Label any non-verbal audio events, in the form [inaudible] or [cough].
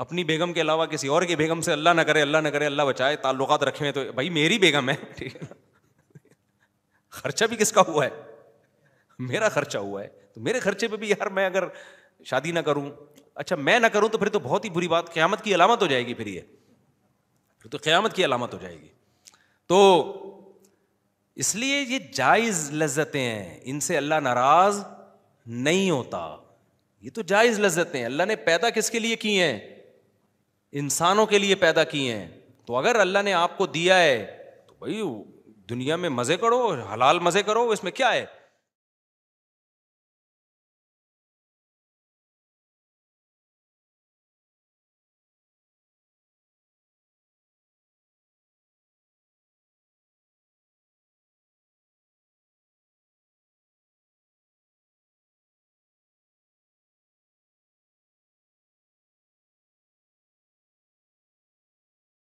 अपनी बेगम के अलावा किसी और के बेगम से अल्लाह ना करे अल्लाह ना करे अल्लाह बचाए ताल्लुकात रखे हुए तो भाई मेरी बेगम है [laughs] ठीक है ना खर्चा भी किसका हुआ है मेरा खर्चा हुआ है तो मेरे खर्चे पे भी यार मैं अगर शादी ना करूं अच्छा मैं ना करूं तो फिर तो बहुत ही बुरी बात क़्यामत की अलामत हो जाएगी फिर ये फिर तो क़्यामत की अलामत हो जाएगी तो इसलिए ये जायज़ लज्जतें हैं इनसे अल्लाह नाराज़ नहीं होता ये तो जायज़ लज्जतें हैं अल्लाह ने पैदा किसके लिए की हैं इंसानों के लिए पैदा किए हैं तो अगर अल्लाह ने आपको दिया है तो भाई दुनिया में मज़े करो हलाल मज़े करो इसमें क्या है